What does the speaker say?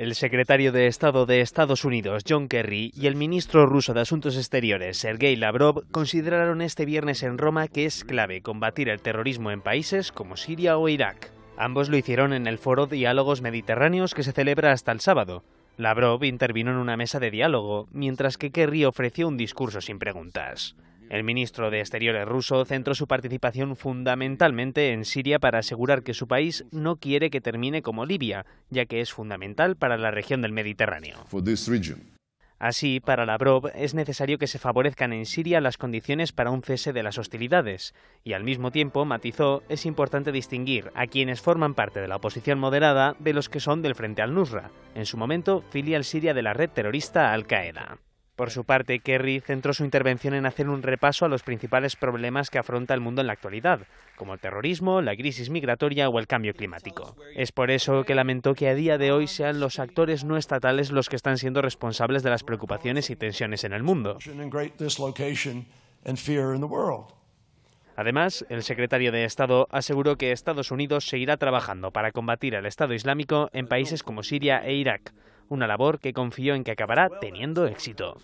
El secretario de Estado de Estados Unidos, John Kerry, y el ministro ruso de Asuntos Exteriores, Sergei Lavrov, consideraron este viernes en Roma que es clave combatir el terrorismo en países como Siria o Irak. Ambos lo hicieron en el foro Diálogos Mediterráneos que se celebra hasta el sábado. Lavrov intervino en una mesa de diálogo, mientras que Kerry ofreció un discurso sin preguntas. El ministro de Exteriores ruso centró su participación fundamentalmente en Siria para asegurar que su país no quiere que termine como Libia, ya que es fundamental para la región del Mediterráneo. Así, para Lavrov es necesario que se favorezcan en Siria las condiciones para un cese de las hostilidades, y al mismo tiempo, matizó, es importante distinguir a quienes forman parte de la oposición moderada de los que son del Frente al-Nusra, en su momento filial siria de la red terrorista Al-Qaeda. Por su parte, Kerry centró su intervención en hacer un repaso a los principales problemas que afronta el mundo en la actualidad, como el terrorismo, la crisis migratoria o el cambio climático. Es por eso que lamentó que a día de hoy sean los actores no estatales los que están siendo responsables de las preocupaciones y tensiones en el mundo. Además, el secretario de Estado aseguró que Estados Unidos seguirá trabajando para combatir al Estado Islámico en países como Siria e Irak, una labor que confío en que acabará teniendo éxito.